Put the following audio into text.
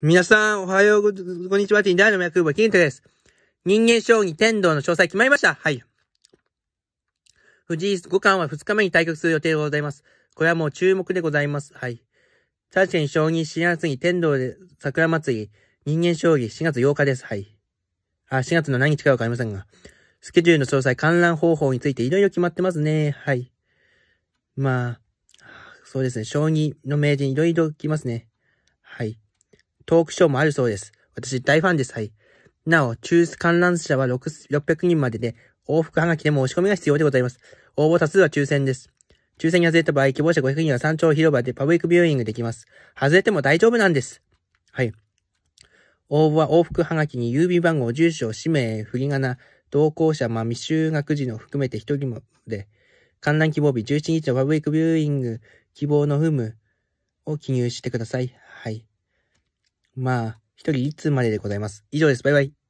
皆さん、おはようご、こんにちは、ティンダーの脈部金太です。人間将棋天道の詳細決まりました。はい。藤井五冠は2日目に対局する予定でございます。これはもう注目でございます。はい。確かに将棋4月に天道で桜祭り、人間将棋4月8日です。はい。あ、4月の何日かわかりませんが。スケジュールの詳細、観覧方法についていろいろ決まってますね。はい。まあ、そうですね。将棋の名人いろいろ来ますね。はい。トークショーもあるそうです。私大ファンです。はい。なお、抽出観覧者は600人までで、往復はがきでも押し込みが必要でございます。応募多数は抽選です。抽選に外れた場合、希望者500人は山頂広場でパブリックビューイングできます。外れても大丈夫なんです。はい。応募は往復はがきに郵便番号、住所、氏名、振り仮名、同行者、まあ、未就学児の含めて1人もで、観覧希望日17日のパブリックビューイング希望の有無を記入してください。はい。まあ、一人一通まででございます。以上です。バイバイ。